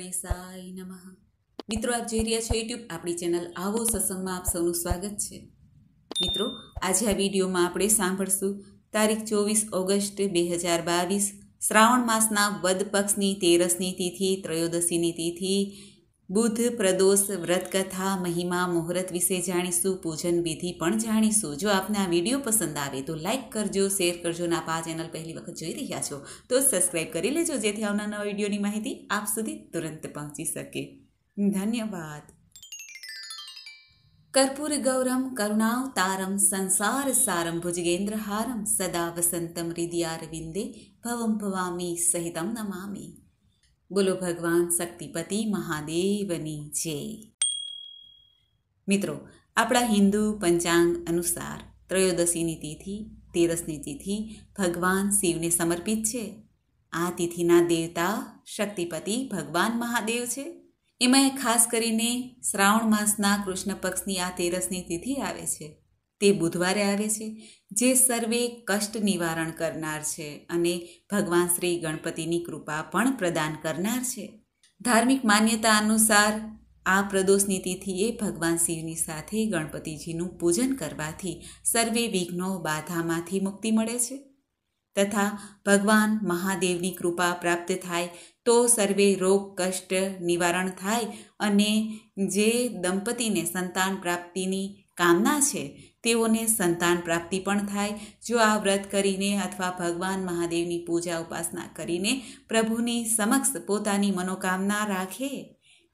ગણેશાય નમઃ મિત્રો આપ જોઈ રહ્યા છો યુટ્યુબ આપણી ચેનલ આવો સત્સંગમાં આપ સૌનું સ્વાગત છે મિત્રો આજે આ વિડીયોમાં આપણે સાંભળશું તારીખ ચોવીસ ઓગસ્ટ બે હજાર બાવીસ શ્રાવણ માસના વદ પક્ષની તેરસની તિથિ ત્રયોદશીની તિથિ બુધ પ્રદોષ વ્રતકથા મહિમા મુહૂર્ત વિશે જાણીશું પૂજન વિધિ પણ જાણીશું જો આપને આ વિડીયો પસંદ આવે તો લાઇક કરજો શેર કરજો અને આપ આ ચેનલ પહેલી વખત જોઈ રહ્યા છો તો સબસ્ક્રાઈબ કરી લેજો જેથી આવનાર નવા વિડીયોની માહિતી આપ સુધી તુરંત પહોંચી શકે ધન્યવાદ કર્પૂર ગૌરમ कर्पूरगौरं સંસાર संसारसारं भुजगेन्द्रहारं सदा वसन्तं हृदयारविन्दे ભવમ ભવામી સહિતમ નમામી બોલો ભગવાન શક્તિપતિ મહાદેવની જય મિત્રો આપણા હિન્દુ પંચાંગ અનુસાર ત્રયોદશીની તિથિ તેરસની તિથિ ભગવાન શિવને સમર્પિત છે આ તિથિના દેવતા શક્તિપતિ ભગવાન મહાદેવ છે એમાં ખાસ કરીને શ્રાવણ માસના કૃષ્ણ પક્ષની આ તેરસની તિથિ આવે છે તે બુધવારે આવે છે જે સર્વે કષ્ટ નિવારણ કરનાર છે અને ભગવાન શ્રી ગણપતિની કૃપા પણ પ્રદાન કરનાર છે ધાર્મિક માન્યતા અનુસાર આ પ્રદોષની તિથિએ ભગવાન શિવની સાથે ગણપતિજીનું પૂજન કરવાથી સર્વે વિઘ્નો બાધામાંથી મુક્તિ મળે છે તથા ભગવાન મહાદેવની કૃપા પ્રાપ્ત થાય તો સર્વે રોગ કષ્ટ નિવારણ થાય અને જે દંપતીને સંતાન પ્રાપ્તિની કામના છે તેઓને સંતાન પ્રાપ્તિ પણ થાય જો આ વ્રત કરીને અથવા ભગવાન મહાદેવની પૂજા ઉપાસના કરીને પ્રભુની સમક્ષ પોતાની મનોકામના રાખે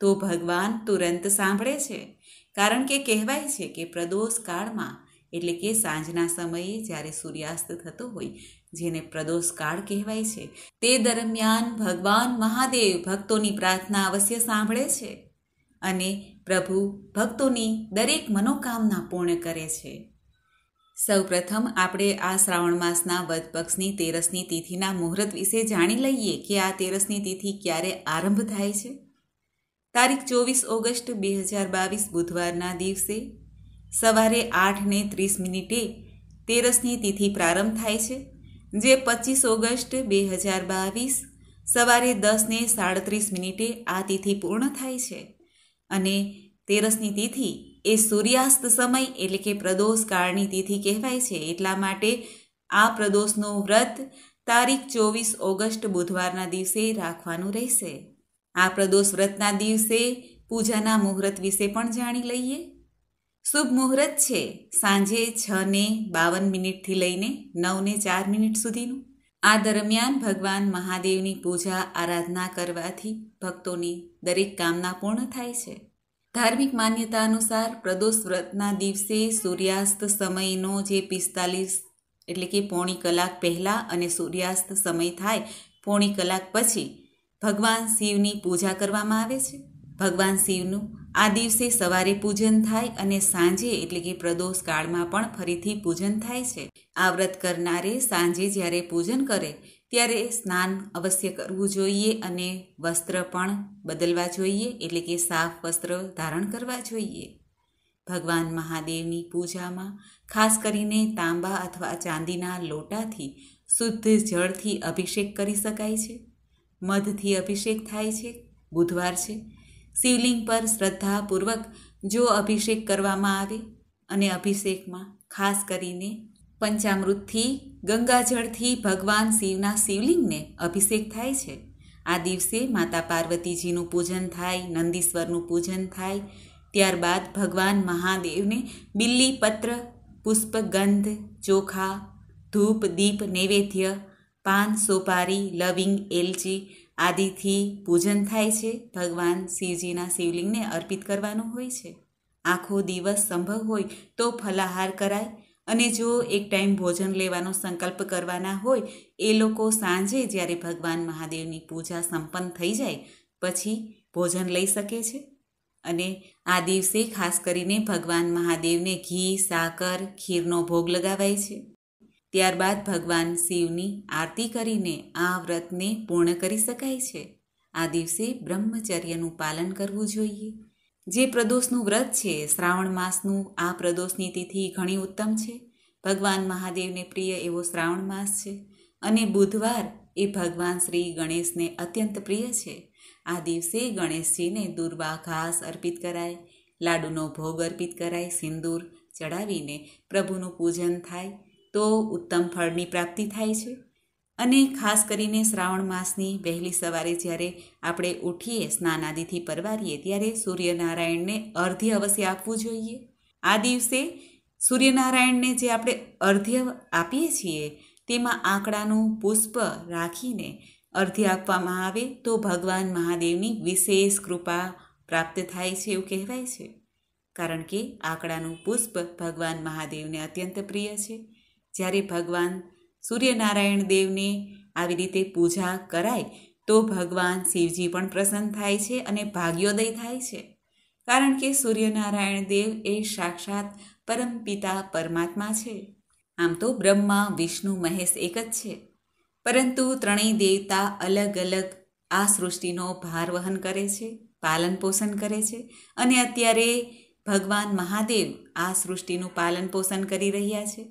તો ભગવાન તુરંત સાંભળે છે કારણ કે કહેવાય છે કે પ્રદોષ કાળમાં એટલે કે સાંજના સમયે જ્યારે સૂર્યાસ્ત થતો હોય જેને પ્રદોષ કાળ કહેવાય છે તે દરમિયાન ભગવાન મહાદેવ ભક્તોની પ્રાર્થના અવશ્ય સાંભળે છે અને પ્રભુ ભક્તોની દરેક મનોકામના પૂર્ણ કરે છે સૌપ્રથમ આપણે આ શ્રાવણ માસના વધ પક્ષની તેરસની તિથિના મુહૂર્ત વિશે જાણી લઈએ કે આ તેરસની તિથિ ક્યારે આરંભ થાય છે તારીખ ચોવીસ ઓગસ્ટ બે હજાર બાવીસ બુધવારના દિવસે સવારે આઠને ત્રીસ મિનિટે તેરસની તિથિ પ્રારંભ થાય છે જે પચીસ ઓગસ્ટ બે હજાર બાવીસ સવારે દસને સાડત્રીસ મિનિટે આ તિથિ પૂર્ણ થાય છે અને તેરસની તિથિ એ સૂર્યાસ્ત સમય એટલે કે પ્રદોષ કાળની તિથિ કહેવાય છે એટલા માટે આ પ્રદોષનું વ્રત તારીખ ચોવીસ ઓગસ્ટ બુધવારના દિવસે રાખવાનું રહેશે આ પ્રદોષ વ્રતના દિવસે પૂજાના મુહૂર્ત વિશે પણ જાણી લઈએ શુભ મુહૂર્ત છે સાંજે છ ને બાવન મિનિટથી લઈને નવને ચાર મિનિટ સુધીનું આ દરમિયાન ભગવાન મહાદેવની પૂજા આરાધના કરવાથી ભક્તોની દરેક કામના પૂર્ણ થાય છે ધાર્મિક માન્યતા અનુસાર પ્રદોષ વ્રતના દિવસે સૂર્યાસ્ત સમયનો જે પિસ્તાલીસ એટલે કે પોણી કલાક પહેલાં અને સૂર્યાસ્ત સમય થાય પોણી કલાક પછી ભગવાન શિવની પૂજા કરવામાં આવે છે ભગવાન શિવનું આ દિવસે સવારે પૂજન થાય અને સાંજે એટલે કે પ્રદોષ કાળમાં પણ ફરીથી પૂજન થાય છે આ વ્રત કરનારે સાંજે જ્યારે પૂજન કરે ત્યારે સ્નાન અવશ્ય કરવું જોઈએ અને વસ્ત્ર પણ બદલવા જોઈએ એટલે કે સાફ વસ્ત્ર ધારણ કરવા જોઈએ ભગવાન મહાદેવની પૂજામાં ખાસ કરીને તાંબા અથવા ચાંદીના લોટાથી શુદ્ધ જળથી અભિષેક કરી શકાય છે મધથી અભિષેક થાય છે બુધવાર છે શિવલિંગ પર શ્રદ્ધાપૂર્વક જો અભિષેક કરવામાં આવે અને અભિષેકમાં ખાસ કરીને પંચામૃતથી ગંગાજળથી ભગવાન શિવના શિવલિંગને અભિષેક થાય છે આ દિવસે માતા પાર્વતીજીનું પૂજન થાય નંદીશ્વરનું પૂજન થાય ત્યારબાદ ભગવાન મહાદેવને બિલ્લી પત્ર પુષ્પ ગંધ ચોખા ધૂપ દીપ નૈવેદ્ય પાન સોપારી લવિંગ એલચી આદિથી પૂજન થાય છે ભગવાન શિવજીના શિવલિંગને અર્પિત કરવાનું હોય છે આખો દિવસ સંભવ હોય તો ફલાહાર કરાય અને જો એક ટાઈમ ભોજન લેવાનો સંકલ્પ કરવાના હોય એ લોકો સાંજે જ્યારે ભગવાન મહાદેવની પૂજા સંપન્ન થઈ જાય પછી ભોજન લઈ શકે છે અને આ દિવસે ખાસ કરીને ભગવાન મહાદેવને ઘી સાકર ખીરનો ભોગ લગાવાય છે ત્યારબાદ ભગવાન શિવની આરતી કરીને આ વ્રતને પૂર્ણ કરી શકાય છે આ દિવસે બ્રહ્મચર્યનું પાલન કરવું જોઈએ જે પ્રદોષનું વ્રત છે શ્રાવણ માસનું આ પ્રદોષની તિથિ ઘણી ઉત્તમ છે ભગવાન મહાદેવને પ્રિય એવો શ્રાવણ માસ છે અને બુધવાર એ ભગવાન શ્રી ગણેશને અત્યંત પ્રિય છે આ દિવસે ગણેશજીને દુર્વા ઘાસ અર્પિત કરાય લાડુનો ભોગ અર્પિત કરાય સિંદૂર ચડાવીને પ્રભુનું પૂજન થાય તો ઉત્તમ ફળની પ્રાપ્તિ થાય છે અને ખાસ કરીને શ્રાવણ માસની વહેલી સવારે જ્યારે આપણે ઉઠીએ સ્નાન આદિથી પરવારીએ ત્યારે સૂર્યનારાયણને અર્ધ્ય અવશ્ય આપવું જોઈએ આ દિવસે સૂર્યનારાયણને જે આપણે અર્ધ્ય આપીએ છીએ તેમાં આંકડાનું પુષ્પ રાખીને અર્ધ્ય આપવામાં આવે તો ભગવાન મહાદેવની વિશેષ કૃપા પ્રાપ્ત થાય છે એવું કહેવાય છે કારણ કે આંકડાનું પુષ્પ ભગવાન મહાદેવને અત્યંત પ્રિય છે જ્યારે ભગવાન સૂર્યનારાયણ દેવને આવી રીતે પૂજા કરાય તો ભગવાન શિવજી પણ પ્રસન્ન થાય છે અને ભાગ્યોદય થાય છે કારણ કે સૂર્યનારાયણ દેવ એ સાક્ષાત પરમપિતા પરમાત્મા છે આમ તો બ્રહ્મા વિષ્ણુ મહેશ એક જ છે પરંતુ ત્રણેય દેવતા અલગ અલગ આ સૃષ્ટિનો ભાર વહન કરે છે પાલન પોષણ કરે છે અને અત્યારે ભગવાન મહાદેવ આ સૃષ્ટિનું પાલન પોષણ કરી રહ્યા છે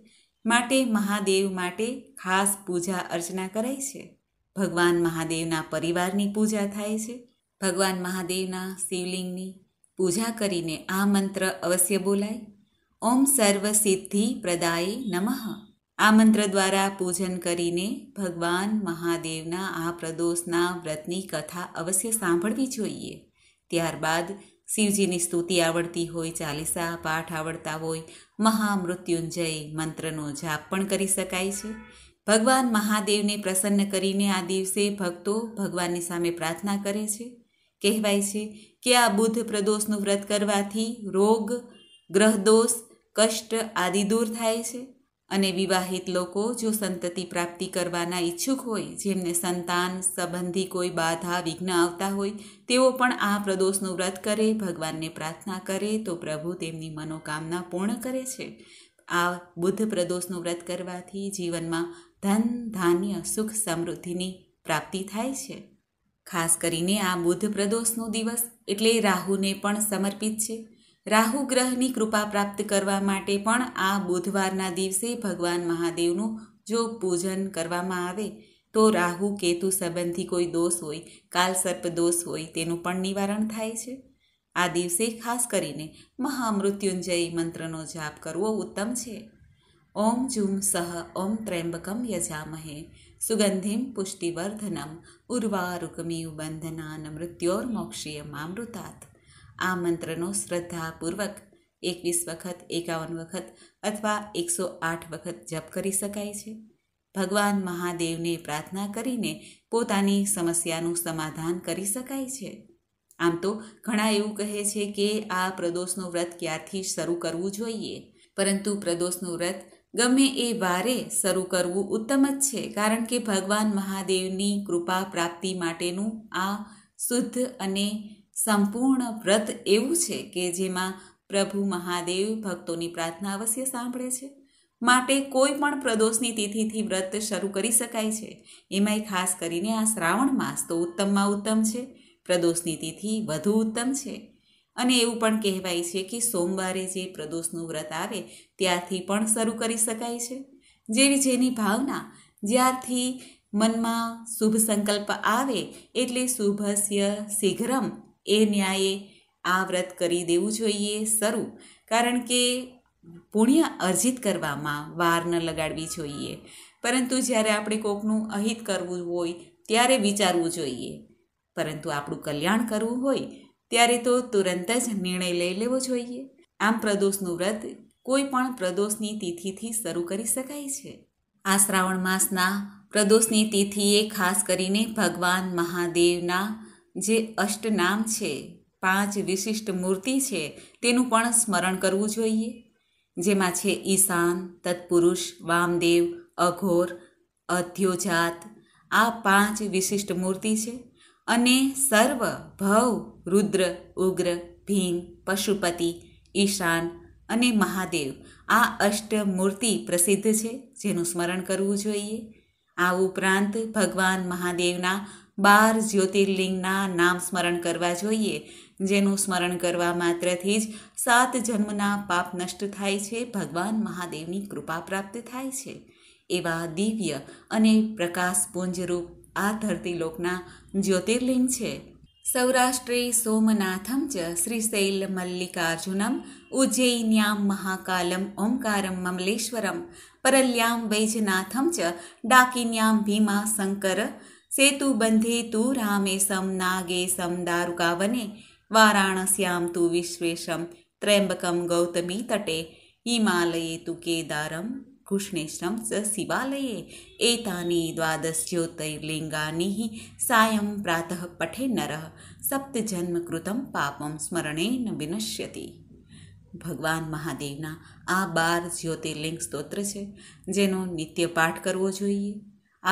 માટે મહાદેવ માટે ખાસ પૂજા અર્ચના કરાય છે ભગવાન મહાદેવના પરિવારની પૂજા થાય છે ભગવાન મહાદેવના શિવલિંગની પૂજા કરીને આ મંત્ર અવશ્ય બોલાય ઓમ સર્વ સિદ્ધિ પ્રદાયી નમઃ આ મંત્ર દ્વારા પૂજન કરીને ભગવાન મહાદેવના આ પ્રદોષના વ્રતની કથા અવશ્ય સાંભળવી જોઈએ ત્યારબાદ શિવજીની સ્તુતિ આવડતી હોય ચાલીસા પાઠ આવડતા હોય મહામૃત્યુંજય મંત્રનો જાપ પણ કરી શકાય છે ભગવાન મહાદેવને પ્રસન્ન કરીને આ દિવસે ભક્તો ભગવાનની સામે પ્રાર્થના કરે છે કહેવાય છે કે આ બુદ્ધ પ્રદોષનું વ્રત કરવાથી રોગ ગ્રહદોષ કષ્ટ આદિ દૂર થાય છે અને વિવાહિત લોકો જો સંતતિ પ્રાપ્તિ કરવાના ઈચ્છુક હોય જેમને સંતાન સંબંધી કોઈ બાધા વિઘ્ન આવતા હોય તેઓ પણ આ પ્રદોષનું વ્રત કરે ભગવાનને પ્રાર્થના કરે તો પ્રભુ તેમની મનોકામના પૂર્ણ કરે છે આ બુદ્ધ પ્રદોષનું વ્રત કરવાથી જીવનમાં ધન ધાન્ય સુખ સમૃદ્ધિની પ્રાપ્તિ થાય છે ખાસ કરીને આ બુદ્ધ પ્રદોષનો દિવસ એટલે રાહુને પણ સમર્પિત છે રાહુ ગ્રહની કૃપા પ્રાપ્ત કરવા માટે પણ આ બુધવારના દિવસે ભગવાન મહાદેવનું જો પૂજન કરવામાં આવે તો રાહુ કેતુ સંબંધી કોઈ દોષ હોય કાલસર્પ દોષ હોય તેનું પણ નિવારણ થાય છે આ દિવસે ખાસ કરીને મહામૃત્યુંજય મંત્રનો જાપ કરવો ઉત્તમ છે ઓમ જુમ સહ ઓમ ત્રેમ્બકમ યજામહે સુગંધિમ પુષ્ટિવર્ધનમ ઉર્વા ઉર્વારુકમી બંધનાન મૃત્યોર્મોક્ષીયમામૃતાત આ મંત્રનો શ્રદ્ધાપૂર્વક એકવીસ વખત એકાવન વખત અથવા એકસો આઠ વખત જપ કરી શકાય છે ભગવાન મહાદેવને પ્રાર્થના કરીને પોતાની સમસ્યાનું સમાધાન કરી શકાય છે આમ તો ઘણા એવું કહે છે કે આ પ્રદોષનું વ્રત ક્યારથી શરૂ કરવું જોઈએ પરંતુ પ્રદોષનું વ્રત ગમે એ વારે શરૂ કરવું ઉત્તમ જ છે કારણ કે ભગવાન મહાદેવની કૃપા પ્રાપ્તિ માટેનું આ શુદ્ધ અને સંપૂર્ણ વ્રત એવું છે કે જેમાં પ્રભુ મહાદેવ ભક્તોની પ્રાર્થના અવશ્ય સાંભળે છે માટે કોઈ પણ પ્રદોષની તિથિથી વ્રત શરૂ કરી શકાય છે એમાંય ખાસ કરીને આ શ્રાવણ માસ તો ઉત્તમમાં ઉત્તમ છે પ્રદોષની તિથિ વધુ ઉત્તમ છે અને એવું પણ કહેવાય છે કે સોમવારે જે પ્રદોષનું વ્રત આવે ત્યારથી પણ શરૂ કરી શકાય છે જેવી જેની ભાવના જ્યારથી મનમાં શુભ સંકલ્પ આવે એટલે શુભસ્ય શીઘ્રમ એ ન્યાયે આ વ્રત કરી દેવું જોઈએ શરૂ કારણ કે પુણ્ય અર્જિત કરવામાં વાર ન લગાડવી જોઈએ પરંતુ જ્યારે આપણે કોકનું અહિત કરવું હોય ત્યારે વિચારવું જોઈએ પરંતુ આપણું કલ્યાણ કરવું હોય ત્યારે તો તુરંત જ નિર્ણય લઈ લેવો જોઈએ આમ પ્રદોષનું વ્રત કોઈ પણ પ્રદોષની તિથિથી શરૂ કરી શકાય છે આ શ્રાવણ માસના પ્રદોષની તિથિએ ખાસ કરીને ભગવાન મહાદેવના જે અષ્ટ નામ છે પાંચ વિશિષ્ટ મૂર્તિ છે તેનું પણ સ્મરણ કરવું જોઈએ જેમાં છે ઈશાન તત્પુરુષ વામદેવ અઘોર અધ્યોજાત આ પાંચ વિશિષ્ટ મૂર્તિ છે અને સર્વ ભવ રુદ્ર ઉગ્ર ભીમ પશુપતિ ઈશાન અને મહાદેવ આ અષ્ટ મૂર્તિ પ્રસિદ્ધ છે જેનું સ્મરણ કરવું જોઈએ આ ઉપરાંત ભગવાન મહાદેવના બાર જ્યોતિર્લિંગના નામ સ્મરણ કરવા જોઈએ જેનું સ્મરણ કરવા માત્રથી જ સાત જન્મના પાપ નષ્ટ થાય છે ભગવાન મહાદેવની કૃપા પ્રાપ્ત થાય છે એવા દિવ્ય અને પ્રકાશ પુંજરૂપ આ ધરતીલોકના જ્યોતિર્લિંગ છે સૌરાષ્ટ્રી સોમનાથમ ચ શ્રીશૈલ મલ્લિકાર્જુનમ ઉજ્જૈન્યામ મહાકાલમ ઓમકારમ મમલેશ્વરમ પરલ્યામ વૈજનાથમ ચ ડાકિન્યામ ભીમા શંકર સેતુ બંધે તું રામેશમ નાગેશમ દારુકાવને વારાણસ્યામ તું વિશ્વેશમ ત્રયંબકમ ગૌતમી તટે હિમાલયે તું કેદારમ કૃષ્ણેશમ ચ શિવાલયે એતાની દ્વાદશ જ્યોતિર્લિંગાની સાયં પ્રાતઃ પઠે નર સપ્તજન્મકૃતમ પાપમ સ્મરણેન વિનશ્યતી ભગવાન મહાદેવના આ બાર જ્યોતિર્લિંગ સ્તોત્ર છે જેનો નિત્ય પાઠ કરવો જોઈએ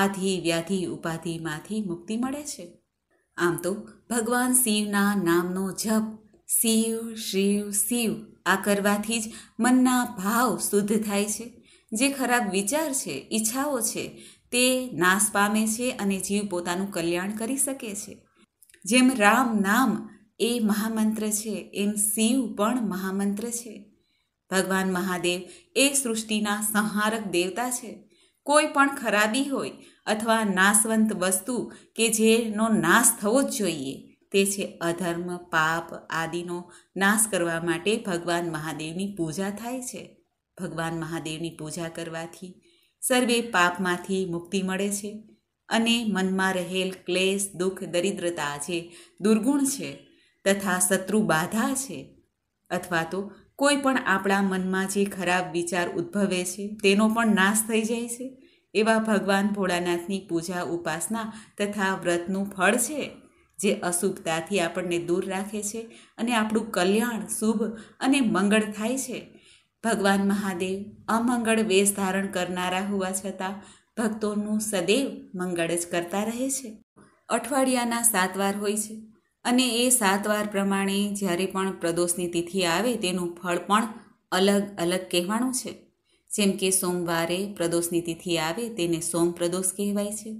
આથી વ્યાધિ ઉપાધિમાંથી મુક્તિ મળે છે આમ તો ભગવાન શિવના નામનો જપ શિવ શિવ શિવ આ કરવાથી જ મનના ભાવ શુદ્ધ થાય છે જે ખરાબ વિચાર છે ઈચ્છાઓ છે તે નાશ પામે છે અને જીવ પોતાનું કલ્યાણ કરી શકે છે જેમ રામ નામ એ મહામંત્ર છે એમ શિવ પણ મહામંત્ર છે ભગવાન મહાદેવ એ સૃષ્ટિના સંહારક દેવતા છે કોઈ પણ ખરાબી હોય અથવા નાશવંત વસ્તુ કે જેનો નાશ થવો જ જોઈએ તે છે અધર્મ પાપ આદિનો નાશ કરવા માટે ભગવાન મહાદેવની પૂજા થાય છે ભગવાન મહાદેવની પૂજા કરવાથી સર્વે પાપમાંથી મુક્તિ મળે છે અને મનમાં રહેલ ક્લેશ દુઃખ દરિદ્રતા જે દુર્ગુણ છે તથા શત્રુ બાધા છે અથવા તો કોઈ પણ આપણા મનમાં જે ખરાબ વિચાર ઉદ્ભવે છે તેનો પણ નાશ થઈ જાય છે એવા ભગવાન ભોળાનાથની પૂજા ઉપાસના તથા વ્રતનું ફળ છે જે અશુભતાથી આપણને દૂર રાખે છે અને આપણું કલ્યાણ શુભ અને મંગળ થાય છે ભગવાન મહાદેવ અમંગળ વેશ ધારણ કરનારા હોવા છતાં ભક્તોનું સદૈવ મંગળ જ કરતા રહે છે અઠવાડિયાના સાત વાર હોય છે અને એ સાત વાર પ્રમાણે જ્યારે પણ પ્રદોષની તિથિ આવે તેનું ફળ પણ અલગ અલગ કહેવાનું છે જેમ કે સોમવારે પ્રદોષની તિથિ આવે તેને સોમ પ્રદોષ કહેવાય છે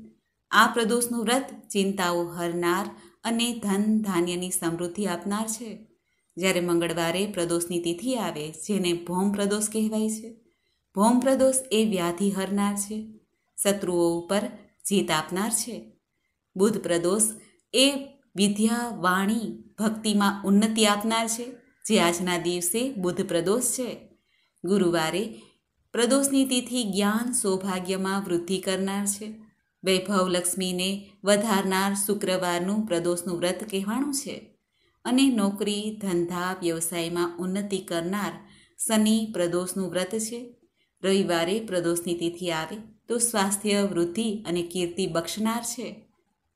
આ પ્રદોષનું વ્રત ચિંતાઓ હરનાર અને ધન ધાન્યની સમૃદ્ધિ આપનાર છે જ્યારે મંગળવારે પ્રદોષની તિથિ આવે જેને ભોમ પ્રદોષ કહેવાય છે ભોમ પ્રદોષ એ વ્યાધિ હરનાર છે શત્રુઓ ઉપર જીત આપનાર છે બુધ પ્રદોષ એ વિદ્યા વાણી ભક્તિમાં ઉન્નતિ આપનાર છે જે આજના દિવસે બુદ્ધ પ્રદોષ છે ગુરુવારે પ્રદોષની તિથિ જ્ઞાન સૌભાગ્યમાં વૃદ્ધિ કરનાર છે વૈભવ લક્ષ્મીને વધારનાર શુક્રવારનું પ્રદોષનું વ્રત કહેવાનું છે અને નોકરી ધંધા વ્યવસાયમાં ઉન્નતિ કરનાર શનિ પ્રદોષનું વ્રત છે રવિવારે પ્રદોષની તિથિ આવે તો સ્વાસ્થ્ય વૃદ્ધિ અને કીર્તિ બક્ષનાર છે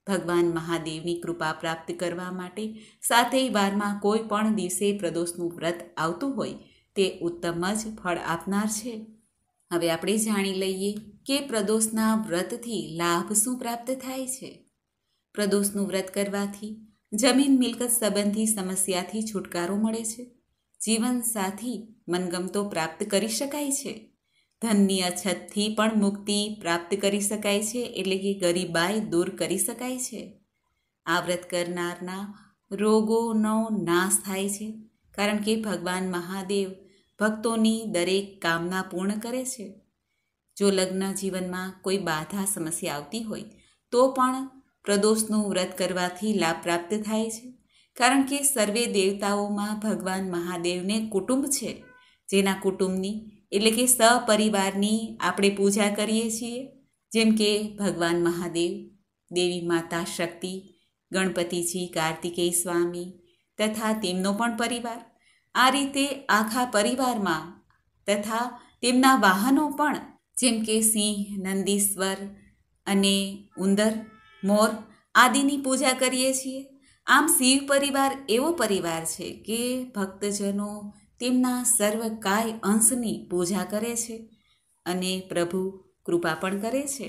ભગવાન મહાદેવની કૃપા પ્રાપ્ત કરવા માટે સાથે વારમાં કોઈ પણ દિવસે પ્રદોષનું વ્રત આવતું હોય તે ઉત્તમ જ ફળ આપનાર છે હવે આપણે જાણી લઈએ કે પ્રદોષના વ્રતથી લાભ શું પ્રાપ્ત થાય છે પ્રદોષનું વ્રત કરવાથી જમીન મિલકત સંબંધી સમસ્યાથી છુટકારો મળે છે જીવનસાથી મનગમતો પ્રાપ્ત કરી શકાય છે ધનની અછતથી પણ મુક્તિ પ્રાપ્ત કરી શકાય છે એટલે કે ગરીબાઈ દૂર કરી શકાય છે આ વ્રત કરનારના રોગોનો નાશ થાય છે કારણ કે ભગવાન મહાદેવ ભક્તોની દરેક કામના પૂર્ણ કરે છે જો લગ્ન જીવનમાં કોઈ બાધા સમસ્યા આવતી હોય તો પણ પ્રદોષનું વ્રત કરવાથી લાભ પ્રાપ્ત થાય છે કારણ કે સર્વે દેવતાઓમાં ભગવાન મહાદેવને કુટુંબ છે જેના કુટુંબની એટલે કે સપરિવારની આપણે પૂજા કરીએ છીએ જેમ કે ભગવાન મહાદેવ દેવી માતા શક્તિ ગણપતિજી કાર્તિકેય સ્વામી તથા તેમનો પણ પરિવાર આ રીતે આખા પરિવારમાં તથા તેમના વાહનો પણ જેમ કે સિંહ નંદીશ્વર અને ઉંદર મોર આદિની પૂજા કરીએ છીએ આમ શિવ પરિવાર એવો પરિવાર છે કે ભક્તજનો તેમના સર્વકાય અંશની પૂજા કરે છે અને પ્રભુ કૃપા પણ કરે છે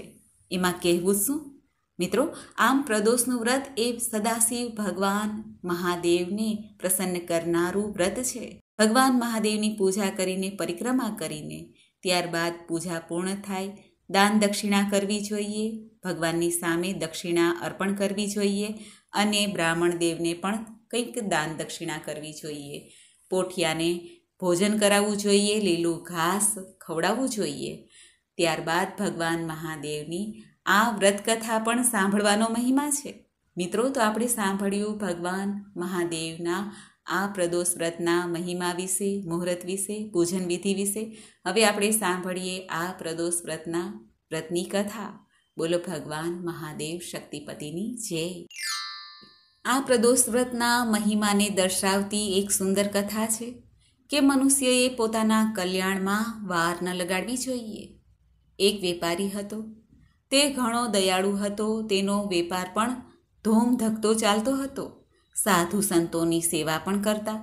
એમાં કહેવું શું મિત્રો આમ પ્રદોષનું વ્રત એ સદાશિવ ભગવાન મહાદેવને પ્રસન્ન કરનારું વ્રત છે ભગવાન મહાદેવની પૂજા કરીને પરિક્રમા કરીને ત્યારબાદ પૂજા પૂર્ણ થાય દાન દક્ષિણા કરવી જોઈએ ભગવાનની સામે દક્ષિણા અર્પણ કરવી જોઈએ અને બ્રાહ્મણ દેવને પણ કંઈક દાન દક્ષિણા કરવી જોઈએ પોઠિયાને ભોજન કરાવવું જોઈએ લીલું ઘાસ ખવડાવવું જોઈએ ત્યારબાદ ભગવાન મહાદેવની આ વ્રતકથા પણ સાંભળવાનો મહિમા છે મિત્રો તો આપણે સાંભળ્યું ભગવાન મહાદેવના આ પ્રદોષ વ્રતના મહિમા વિશે મુહૂર્ત વિશે પૂજન વિધિ વિશે હવે આપણે સાંભળીએ આ પ્રદોષ વ્રતના વ્રતની કથા બોલો ભગવાન મહાદેવ શક્તિપતિની જય આ પ્રદોષ વ્રતના મહિમાને દર્શાવતી એક સુંદર કથા છે કે મનુષ્યએ પોતાના કલ્યાણમાં વાર ન લગાડવી જોઈએ એક વેપારી હતો તે ઘણો દયાળુ હતો તેનો વેપાર પણ ધકતો ચાલતો હતો સાધુ સંતોની સેવા પણ કરતા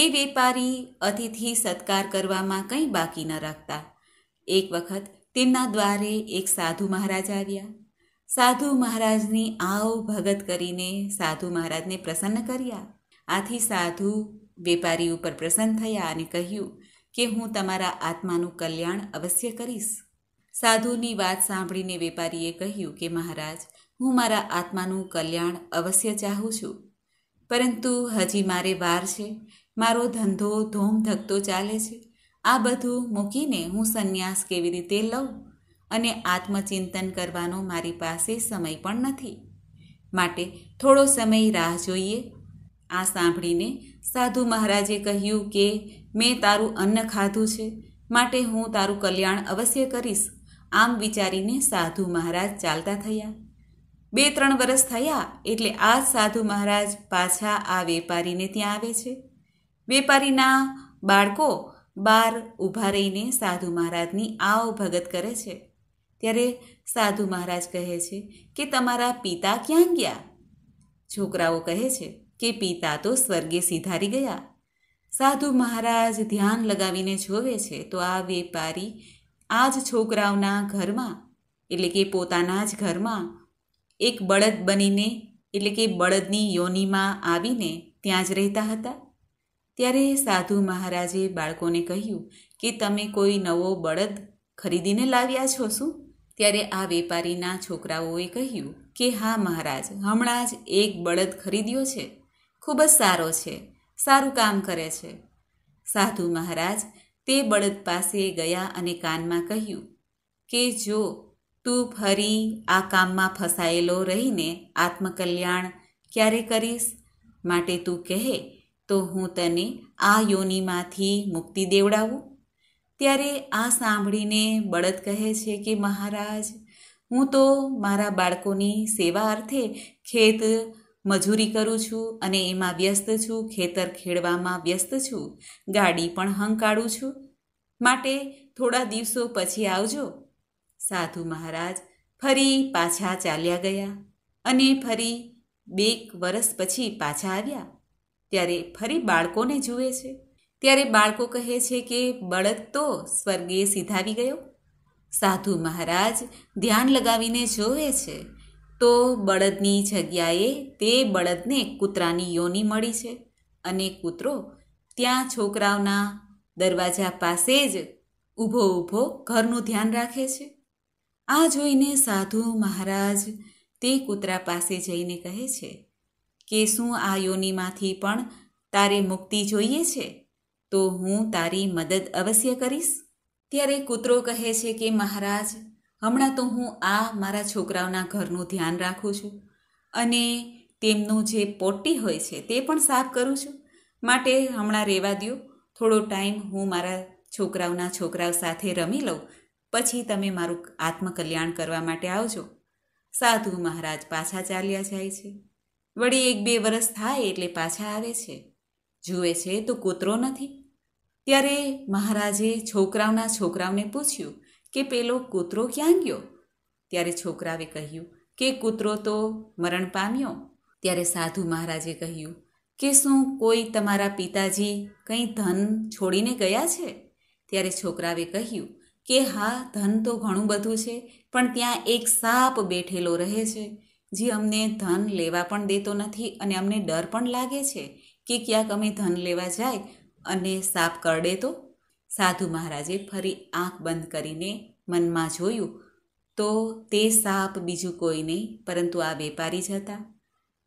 એ વેપારી અતિથિ સત્કાર કરવામાં કંઈ બાકી ન રાખતા એક વખત તેમના દ્વારે એક સાધુ મહારાજ આવ્યા સાધુ મહારાજની આવ ભગત કરીને સાધુ મહારાજને પ્રસન્ન કર્યા આથી સાધુ વેપારી ઉપર પ્રસન્ન થયા અને કહ્યું કે હું તમારા આત્માનું કલ્યાણ અવશ્ય કરીશ સાધુની વાત સાંભળીને વેપારીએ કહ્યું કે મહારાજ હું મારા આત્માનું કલ્યાણ અવશ્ય ચાહું છું પરંતુ હજી મારે વાર છે મારો ધંધો ધોમ ધકતો ચાલે છે આ બધું મૂકીને હું સંન્યાસ કેવી રીતે લઉં અને આત્મચિંતન કરવાનો મારી પાસે સમય પણ નથી માટે થોડો સમય રાહ જોઈએ આ સાંભળીને સાધુ મહારાજે કહ્યું કે મેં તારું અન્ન ખાધું છે માટે હું તારું કલ્યાણ અવશ્ય કરીશ આમ વિચારીને સાધુ મહારાજ ચાલતા થયા બે ત્રણ વર્ષ થયા એટલે આ સાધુ મહારાજ પાછા આ વેપારીને ત્યાં આવે છે વેપારીના બાળકો બાર ઊભા રહીને સાધુ મહારાજની આવ ભગત કરે છે ત્યારે સાધુ મહારાજ કહે છે કે તમારા પિતા ક્યાં ગયા છોકરાઓ કહે છે કે પિતા તો સ્વર્ગે સિધારી ગયા સાધુ મહારાજ ધ્યાન લગાવીને જોવે છે તો આ વેપારી આ જ છોકરાઓના ઘરમાં એટલે કે પોતાના જ ઘરમાં એક બળદ બનીને એટલે કે બળદની યોનિમાં આવીને ત્યાં જ રહેતા હતા ત્યારે સાધુ મહારાજે બાળકોને કહ્યું કે તમે કોઈ નવો બળદ ખરીદીને લાવ્યા છો શું ત્યારે આ વેપારીના છોકરાઓએ કહ્યું કે હા મહારાજ હમણાં જ એક બળદ ખરીદ્યો છે ખૂબ જ સારો છે સારું કામ કરે છે સાધુ મહારાજ તે બળદ પાસે ગયા અને કાનમાં કહ્યું કે જો તું ફરી આ કામમાં ફસાયેલો રહીને આત્મકલ્યાણ ક્યારે કરીશ માટે તું કહે તો હું તને આ યોનિમાંથી મુક્તિ દેવડાવું ત્યારે આ સાંભળીને બળદ કહે છે કે મહારાજ હું તો મારા બાળકોની સેવા અર્થે ખેત મજૂરી કરું છું અને એમાં વ્યસ્ત છું ખેતર ખેડવામાં વ્યસ્ત છું ગાડી પણ હંકાળું છું માટે થોડા દિવસો પછી આવજો સાધુ મહારાજ ફરી પાછા ચાલ્યા ગયા અને ફરી બેક વર્ષ પછી પાછા આવ્યા ત્યારે ફરી બાળકોને જુએ છે ત્યારે બાળકો કહે છે કે બળદ તો સ્વર્ગે સીધાવી ગયો સાધુ મહારાજ ધ્યાન લગાવીને જોવે છે તો બળદની જગ્યાએ તે બળદને કૂતરાની યોની મળી છે અને કૂતરો ત્યાં છોકરાઓના દરવાજા પાસે જ ઊભો ઊભો ઘરનું ધ્યાન રાખે છે આ જોઈને સાધુ મહારાજ તે કૂતરા પાસે જઈને કહે છે કે શું આ યોનીમાંથી પણ તારે મુક્તિ જોઈએ છે તો હું તારી મદદ અવશ્ય કરીશ ત્યારે કૂતરો કહે છે કે મહારાજ હમણાં તો હું આ મારા છોકરાઓના ઘરનું ધ્યાન રાખું છું અને તેમનું જે પોટી હોય છે તે પણ સાફ કરું છું માટે હમણાં રહેવા દો થોડો ટાઈમ હું મારા છોકરાઓના છોકરાઓ સાથે રમી લઉં પછી તમે મારું આત્મકલ્યાણ કરવા માટે આવજો સાધુ મહારાજ પાછા ચાલ્યા જાય છે વળી એક બે વર્ષ થાય એટલે પાછા આવે છે જુએ છે તો કૂતરો નથી ત્યારે મહારાજે છોકરાઓના છોકરાઓને પૂછ્યું કે પેલો કૂતરો ક્યાં ગયો ત્યારે છોકરાવે કહ્યું કે કૂતરો તો મરણ પામ્યો ત્યારે સાધુ મહારાજે કહ્યું કે શું કોઈ તમારા પિતાજી કંઈ ધન છોડીને ગયા છે ત્યારે છોકરાવે કહ્યું કે હા ધન તો ઘણું બધું છે પણ ત્યાં એક સાપ બેઠેલો રહે છે જે અમને ધન લેવા પણ દેતો નથી અને અમને ડર પણ લાગે છે કે ક્યાંક અમે ધન લેવા જાય અને સાપ કરડે તો સાધુ મહારાજે ફરી આંખ બંધ કરીને મનમાં જોયું તો તે સાપ બીજું કોઈ નહીં પરંતુ આ વેપારી જ હતા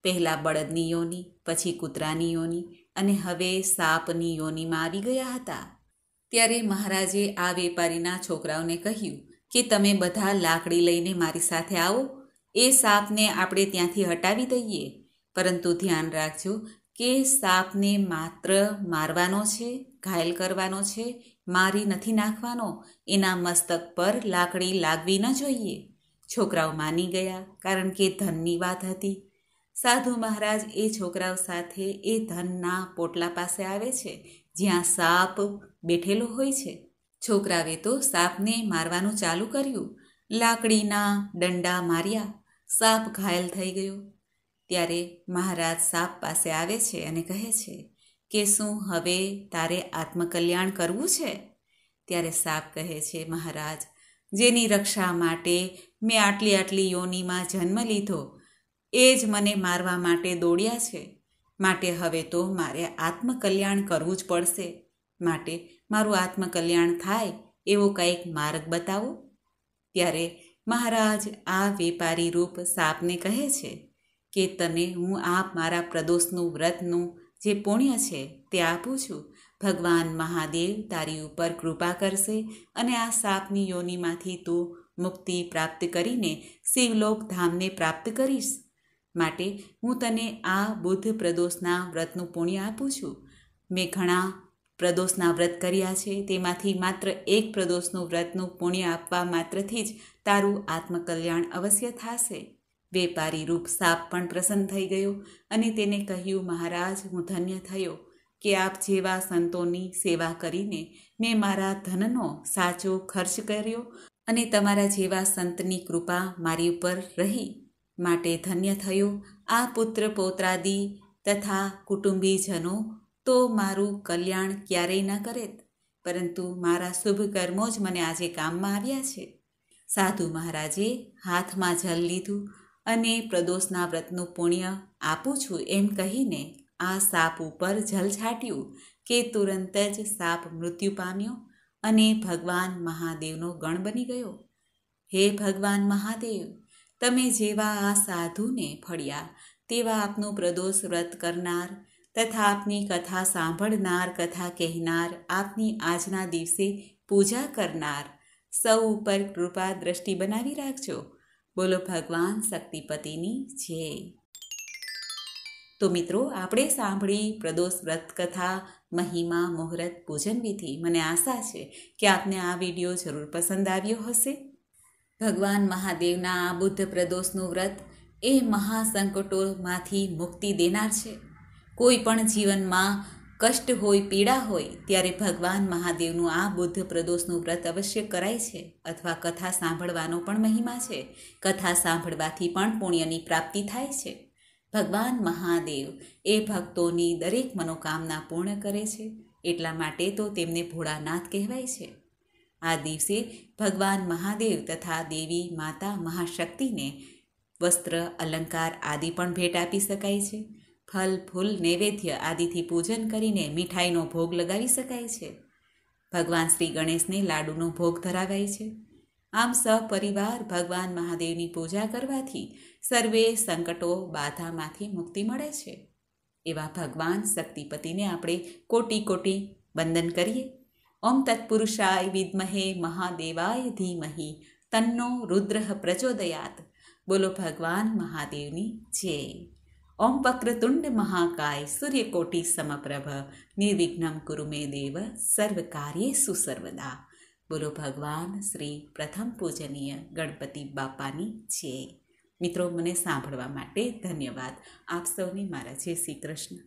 પહેલાં બળદની યોની પછી કૂતરાની યોની અને હવે સાપની યોનીમાં આવી ગયા હતા ત્યારે મહારાજે આ વેપારીના છોકરાઓને કહ્યું કે તમે બધા લાકડી લઈને મારી સાથે આવો એ સાપને આપણે ત્યાંથી હટાવી દઈએ પરંતુ ધ્યાન રાખજો કે સાપને માત્ર મારવાનો છે ઘાયલ કરવાનો છે મારી નથી નાખવાનો એના મસ્તક પર લાકડી લાગવી ન જોઈએ છોકરાઓ માની ગયા કારણ કે ધનની વાત હતી સાધુ મહારાજ એ છોકરાઓ સાથે એ ધનના પોટલા પાસે આવે છે જ્યાં સાપ બેઠેલો હોય છે છોકરાવે તો સાપને મારવાનું ચાલુ કર્યું લાકડીના દંડા માર્યા સાપ ઘાયલ થઈ ગયો ત્યારે મહારાજ સાપ પાસે આવે છે અને કહે છે કે શું હવે તારે આત્મકલ્યાણ કરવું છે ત્યારે સાપ કહે છે મહારાજ જેની રક્ષા માટે મેં આટલી આટલી યોનીમાં જન્મ લીધો એ જ મને મારવા માટે દોડ્યા છે માટે હવે તો મારે આત્મકલ્યાણ કરવું જ પડશે માટે મારું આત્મકલ્યાણ થાય એવો કંઈક માર્ગ બતાવો ત્યારે મહારાજ આ વેપારી રૂપ સાપને કહે છે કે તને હું આ મારા પ્રદોષનું વ્રતનું જે પુણ્ય છે તે આપું છું ભગવાન મહાદેવ તારી ઉપર કૃપા કરશે અને આ સાપની યોનિમાંથી તું મુક્તિ પ્રાપ્ત કરીને શિવલોક ધામને પ્રાપ્ત કરીશ માટે હું તને આ બુદ્ધ પ્રદોષના વ્રતનું પુણ્ય આપું છું મેં ઘણા પ્રદોષના વ્રત કર્યા છે તેમાંથી માત્ર એક પ્રદોષનું વ્રતનું પુણ્ય આપવા માત્રથી જ તારું આત્મકલ્યાણ અવશ્ય થશે વેપારી રૂપ સાપ પણ પ્રસન્ન થઈ ગયો અને તેને કહ્યું મહારાજ હું ધન્ય થયો કે આપ જેવા સંતોની સેવા કરીને મેં મારા ધનનો સાચો ખર્ચ કર્યો અને તમારા જેવા સંતની કૃપા મારી ઉપર રહી માટે ધન્ય થયો આ પુત્ર પોતરાદી તથા કુટુંબીજનો તો મારું કલ્યાણ ક્યારેય ન કરેત પરંતુ મારા શુભ કર્મો જ મને આજે કામમાં આવ્યા છે સાધુ મહારાજે હાથમાં જલ લીધું અને પ્રદોષના વ્રતનું પુણ્ય આપું છું એમ કહીને આ સાપ ઉપર જલ છાટ્યું કે તુરંત જ સાપ મૃત્યુ પામ્યો અને ભગવાન મહાદેવનો ગણ બની ગયો હે ભગવાન મહાદેવ તમે જેવા આ સાધુને ફળ્યા તેવા આપનું પ્રદોષ વ્રત કરનાર તથા આપની કથા સાંભળનાર કથા કહેનાર આપની આજના દિવસે પૂજા કરનાર સૌ ઉપર કૃપા દ્રષ્ટિ બનાવી રાખજો બોલો ભગવાન શક્તિપતિની જય તો મિત્રો આપણે સાંભળી પ્રદોષ વ્રત કથા મહિમા મુહૂર્ત પૂજન વિધિ મને આશા છે કે આપને આ વિડીયો જરૂર પસંદ આવ્યો હશે ભગવાન મહાદેવના આ બુદ્ધ પ્રદોષનું વ્રત એ મહાસંકટોમાંથી મુક્તિ દેનાર છે કોઈ પણ જીવનમાં કષ્ટ હોય પીડા હોય ત્યારે ભગવાન મહાદેવનું આ બુદ્ધ પ્રદોષનું વ્રત અવશ્ય કરાય છે અથવા કથા સાંભળવાનો પણ મહિમા છે કથા સાંભળવાથી પણ પુણ્યની પ્રાપ્તિ થાય છે ભગવાન મહાદેવ એ ભક્તોની દરેક મનોકામના પૂર્ણ કરે છે એટલા માટે તો તેમને ભોળાનાથ કહેવાય છે આ દિવસે ભગવાન મહાદેવ તથા દેવી માતા મહાશક્તિને વસ્ત્ર અલંકાર આદિ પણ ભેટ આપી શકાય છે ફલ ફૂલ નૈવેદ્ય આદિથી પૂજન કરીને મીઠાઈનો ભોગ લગાવી શકાય છે ભગવાન શ્રી ગણેશને લાડુનો ભોગ ધરાવાય છે આમ સહપરિવાર ભગવાન મહાદેવની પૂજા કરવાથી સર્વે સંકટો બાધામાંથી મુક્તિ મળે છે એવા ભગવાન શક્તિપતિને આપણે કોટી કોટી વંદન કરીએ ઓમ તત્પુરુષાય વિદ્મહે મહાદેવાય ધીમહી તન્નો રુદ્ર પ્રચોદયાત બોલો ભગવાન મહાદેવની જય ઓમ વક્રતુંડ મહાકાય સૂર્યકોટિ સમપ્રભ નિર્વિઘ્નમ કુરુ મે દેવ સર્વકાર્યે સુસર્વદા બોલો ભગવાન શ્રી પ્રથમ પૂજનીય ગણપતિ બાપાની જય મિત્રો મને સાંભળવા માટે ધન્યવાદ આપ સૌની મારા જય શ્રી કૃષ્ણ